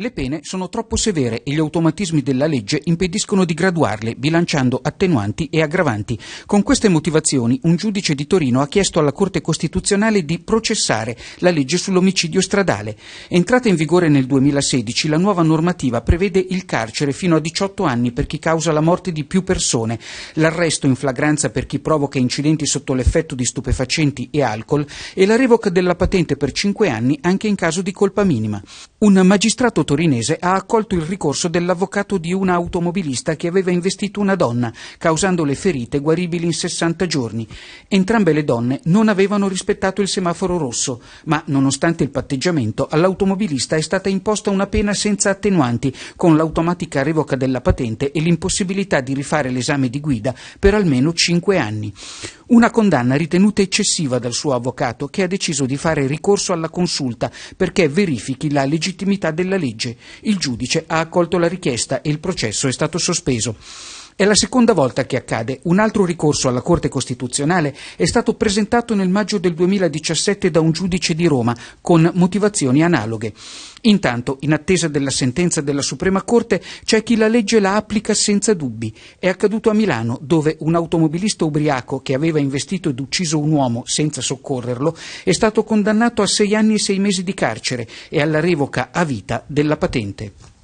Le pene sono troppo severe e gli automatismi della legge impediscono di graduarle, bilanciando attenuanti e aggravanti. Con queste motivazioni, un giudice di Torino ha chiesto alla Corte Costituzionale di processare la legge sull'omicidio stradale. Entrata in vigore nel 2016, la nuova normativa prevede il carcere fino a 18 anni per chi causa la morte di più persone, l'arresto in flagranza per chi provoca incidenti sotto l'effetto di stupefacenti e alcol e la revoca della patente per 5 anni anche in caso di colpa minima. Un magistrato torinese ha accolto il ricorso dell'avvocato di un automobilista che aveva investito una donna, causandole ferite guaribili in 60 giorni. Entrambe le donne non avevano rispettato il semaforo rosso, ma nonostante il patteggiamento all'automobilista è stata imposta una pena senza attenuanti, con l'automatica revoca della patente e l'impossibilità di rifare l'esame di guida per almeno 5 anni. Una condanna ritenuta eccessiva dal suo avvocato che ha deciso di fare ricorso alla consulta perché verifichi la legittimità della legge. Il giudice ha accolto la richiesta e il processo è stato sospeso. È la seconda volta che accade. Un altro ricorso alla Corte Costituzionale è stato presentato nel maggio del 2017 da un giudice di Roma con motivazioni analoghe. Intanto, in attesa della sentenza della Suprema Corte, c'è chi la legge la applica senza dubbi. È accaduto a Milano, dove un automobilista ubriaco che aveva investito ed ucciso un uomo senza soccorrerlo è stato condannato a sei anni e sei mesi di carcere e alla revoca a vita della patente.